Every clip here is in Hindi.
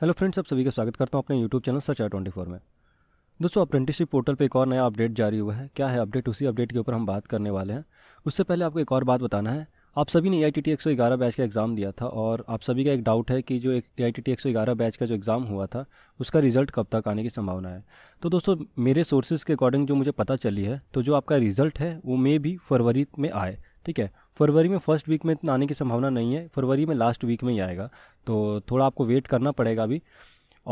हेलो फ्रेंड्स आप सभी का स्वागत करता हूँ अपने यूट्यूब चैनल सच आर ट्वेंटी फोर में दोस्तों अप्रेंटिसशिप पोर्टल पे एक और नया अपडेट जारी हुआ है क्या है अपडेट उसी अपडेट के ऊपर हम बात करने वाले हैं उससे पहले आपको एक और बात बताना है आप सभी ने ए आई टी टी एक सौ ग्यारह बैच का एग्ज़ाम दिया था और आप सभी का एक डाउट है कि जो एक ए आई टी टी एक सौ ग्यारह बैच का जो एग्ज़ाम हुआ था उसका रिज़ल्ट कब तक आने की संभावना है तो दोस्तों मेरे सोर्सेज के अकॉर्डिंग जो मुझे पता चली है तो जो आपका रिज़ल्ट है वो मे भी फरवरी में आए ठीक है फरवरी में फर्स्ट वीक में इतना आने की संभावना नहीं है फरवरी में लास्ट वीक में ही आएगा तो थोड़ा आपको वेट करना पड़ेगा अभी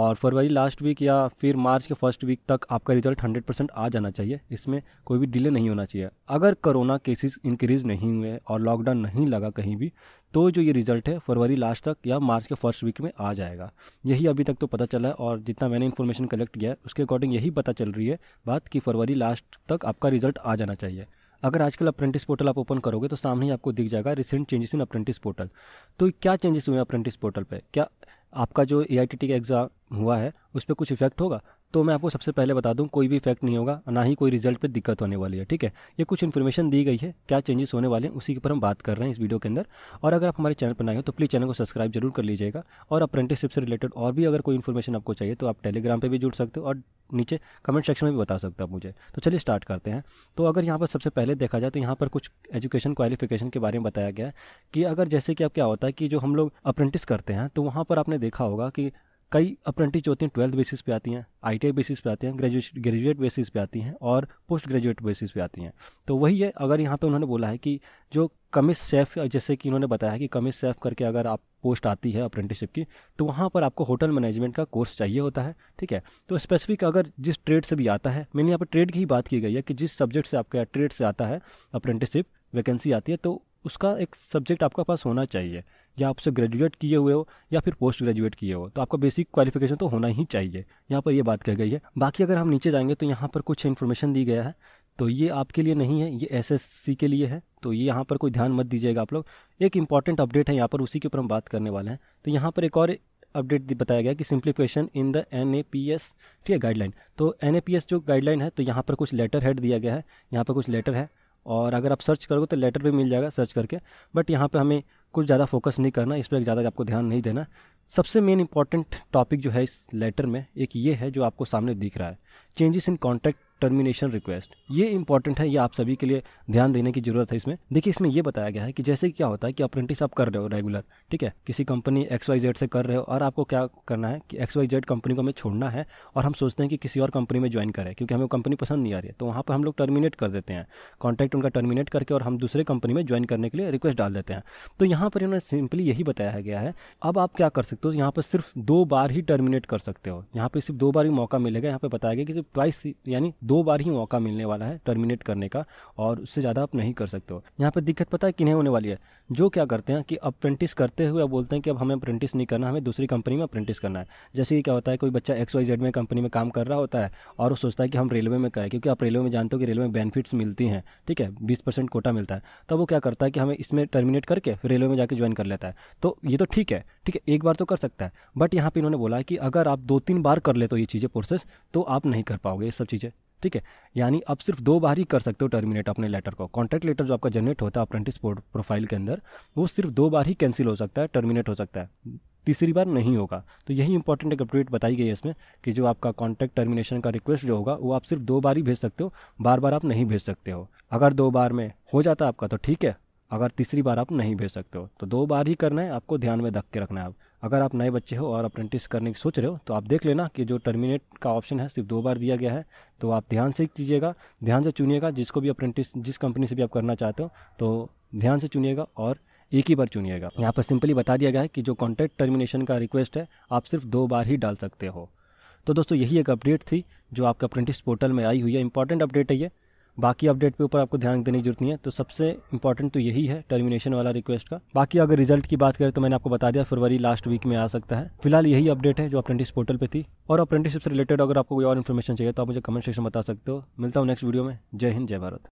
और फरवरी लास्ट वीक या फिर मार्च के फर्स्ट वीक तक आपका रिजल्ट हंड्रेड परसेंट आ जाना चाहिए इसमें कोई भी डिले नहीं होना चाहिए अगर कोरोना केसेस इंक्रीज नहीं हुए और लॉकडाउन नहीं लगा कहीं भी तो जो ये रिज़ल्ट है फरवरी लास्ट तक या मार्च के फर्स्ट वीक में आ जाएगा यही अभी तक तो पता चला है और जितना मैंने इन्फॉर्मेशन कलेक्ट किया है उसके अकॉर्डिंग यही पता चल रही है बात कि फरवरी लास्ट तक आपका रिज़ल्ट आ जाना चाहिए अगर आजकल अप्रेंटिस पोर्टल आप ओपन करोगे तो सामने ही आपको दिख जाएगा recent changes in apprentice portal तो क्या चेंजेस हुए अप्रेंटिस पोर्टल पर क्या आपका जो ए का एग्ज़ाम हुआ है उस पर कुछ इफेक्ट होगा तो मैं आपको सबसे पहले बता दूं कोई भी इफेक्ट नहीं होगा ना ही कोई रिजल्ट पे दिक्कत होने वाली है ठीक है ये कुछ इन्फॉर्मेशन दी गई है क्या चेंजेस होने वाले हैं उसी के ऊपर हम बात कर रहे हैं इस वीडियो के अंदर और अगर आप हमारे चैनल पर नए हो तो प्लीज़ चैनल को सब्सक्राइब जरूर कर लीजिएगा और अप्रेंटिसशिप से रिलेटेड और भी अगर कोई इन्फॉर्मेशन आपको चाहिए तो आप टेलीग्राम पर भी जुड़ सकते हो और नीचे कमेंट सेक्शन में भी बता सकते हो मुझे तो चलिए स्टार्ट करते हैं तो अगर यहाँ पर सबसे पहले देखा जाए तो यहाँ पर कुछ एजुकेशन क्वालिफिकेशन के बारे में बताया गया है कि अगर जैसे कि अब क्या होता है कि जो हम लोग अप्रेंटिस करते हैं तो वहाँ पर आपने देखा होगा कि कई अप्रेंटिस जो होती हैं ट्वेल्थ बेसिस पे आती हैं आई बेसिस पे आती हैं ग्रेजुएट ग्रेजुएट बेसिस पे आती हैं और पोस्ट ग्रेजुएट बेसिस पे आती हैं तो वही है अगर यहाँ पे उन्होंने बोला है कि जो कमिस सेफ जैसे कि उन्होंने बताया कि कमिस सेफ करके अगर आप पोस्ट आती है अप्रेंटिसशिप की तो वहाँ पर आपको होटल मैनेजमेंट का कोर्स चाहिए होता है ठीक है तो स्पेसिफिक अगर जिस ट्रेड से भी आता है मेनली यहाँ पर ट्रेड की ही बात की गई है कि जिस सब्जेक्ट से आपका ट्रेड से आता है अप्रेंटिसशिप वैकेंसी आती है तो उसका एक सब्जेक्ट आपके पास होना चाहिए या आपसे ग्रेजुएट किए हुए हो या फिर पोस्ट ग्रेजुएट किए हो तो आपका बेसिक क्वालिफिकेशन तो होना ही चाहिए यहाँ पर ये बात कह गई है बाकी अगर हम नीचे जाएंगे तो यहाँ पर कुछ इन्फॉर्मेशन दी गया है तो ये आपके लिए नहीं है ये एसएससी के लिए है तो ये यहाँ पर कोई ध्यान मत दीजिएगा आप लोग एक इंपॉर्टेंट अपडेट है यहाँ पर उसी के ऊपर हम बात करने वाले हैं तो यहाँ पर एक और अपडेट बताया गया कि simplification in the N A P S ठीक है गाइडलाइन तो एन ए पी एस जो गाइडलाइन है तो यहाँ पर कुछ लेटर हेड दिया गया है यहाँ पर कुछ लेटर है और अगर आप सर्च करोगे तो लेटर पे मिल जाएगा सर्च करके बट यहाँ पे हमें कुछ ज़्यादा फोकस नहीं करना इस पर ज़्यादा आपको ध्यान नहीं देना सबसे मेन इंपॉर्टेंट टॉपिक जो है इस लेटर में एक ये है जो आपको सामने दिख रहा है changes in contract termination request ये इंपॉर्टेंट है ये आप सभी के लिए ध्यान देने की जरूरत है इसमें देखिए इसमें यह बताया गया है कि जैसे क्या होता है कि अप्रेंटिस आप कर रहे हो रेगुलर ठीक है किसी कंपनी एक्स वाई जेड से कर रहे हो और आपको क्या करना है कि एक्स वाई जेड कंपनी को हमें छोड़ना है और हम सोचते हैं कि किसी और कंपनी में ज्वाइन करें क्योंकि हमें कंपनी पसंद नहीं आ रही है तो वहाँ पर हम लोग टर्मिनेट कर देते हैं कॉन्टैक्ट उनका टर्मिनेट करके और हम दूसरे कंपनी में ज्वाइन करने के लिए रिक्वेस्ट डाल देते हैं तो यहाँ पर इन्होंने सिंपली यही बताया गया है अब आप क्या कर सकते हो यहाँ पर सिर्फ दो बार ही टर्मिनेट कर सकते हो यहाँ पर सिर्फ दो बार ही मौका मिलेगा यहाँ पर बताया गया कि ट्वाइस यानी दो दो बार ही मौका मिलने वाला है टर्मिनेट करने का और उससे ज़्यादा आप नहीं कर सकते हो यहाँ पर दिक्कत पता है किन्हें होने वाली है जो क्या करते हैं कि अप्रेंटिस करते हुए बोलते हैं कि अब हमें अप्रेंटिस नहीं करना हमें दूसरी कंपनी में अप्रेंटिस करना है जैसे कि क्या होता है कोई बच्चा एक्स वाई जेड में कंपनी में काम कर रहा होता है और वो सोचता है कि हम रेलवे में करें क्योंकि आप रेलवे में जानते हो कि रेलवे में बेनिफिट्स मिलती हैं ठीक है बीस परसेंट कोटा मिलता है तब वो क्या करता है कि हमें इसमें टर्मिनेट करके रेलवे में जाकर ज्वाइन कर लेता है तो ये तो ठीक है ठीक है एक बार तो कर सकता है बट यहाँ पर इन्होंने बोला कि अगर आप दो तीन बार कर लेते हो ये चीज़ें प्रोसेस तो आप नहीं कर पाओगे ये सब चीज़ें ठीक है यानी आप सिर्फ दो बार ही कर सकते हो टर्मिनेट अपने लेटर को कॉन्ट्रैक्ट लेटर जो आपका जनरेट होता है अप्रेंटिस प्रोफाइल के अंदर वो सिर्फ दो बार ही कैंसिल हो सकता है टर्मिनेट हो सकता है तीसरी बार नहीं होगा तो यही इंपॉर्टेंट एक अपडेट बताई गई है इसमें कि जो आपका कॉन्टैक्ट टर्मिनेशन का रिक्वेस्ट जो होगा वो आप सिर्फ दो बार ही भेज सकते हो बार बार आप नहीं भेज सकते हो अगर दो बार में हो जाता आपका तो ठीक है अगर तीसरी बार आप नहीं भेज सकते हो तो दो बार ही करना है आपको ध्यान में रख के रखना है आप अगर आप नए बच्चे हो और अप्रेंटिस करने की सोच रहे हो तो आप देख लेना कि जो टर्मिनेट का ऑप्शन है सिर्फ दो बार दिया गया है तो आप ध्यान से कीजिएगा ध्यान से चुनिएगा जिसको भी अप्रेंटिस जिस कंपनी से भी आप करना चाहते हो तो ध्यान से चुनिएगा और एक ही बार चुनिएगा यहाँ पर सिंपली बता दिया गया है कि जो कॉन्ट्रैक्ट टर्मिनेशन का रिक्वेस्ट है आप सिर्फ दो बार ही डाल सकते हो तो दोस्तों यही एक अपडेट थी जो आपका अप्रेंटिस पोर्टल में आई हुई है इंपॉर्टेंट अपडेट है ये बाकी अपडेट पे ऊपर आपको ध्यान देने की जरूरत नहीं है तो सबसे इंपॉर्टेंट तो यही है टर्मिनेशन वाला रिक्वेस्ट का बाकी अगर रिजल्ट की बात करें तो मैंने आपको बता दिया फरवरी लास्ट वीक में आ सकता है फिलहाल यही अपडेट है जो अप्रेंटिस पोर्टल पर थी और अप्रेंटिसशिप से रिलेटेड अगर आपको कोई और इन्फॉर्मेशन चाहिए तो आप मुझे कमेंट सेक्शन बता सकते हो मिलता हूँ नेक्स्ट वीडियो में जय हिंद जय भारत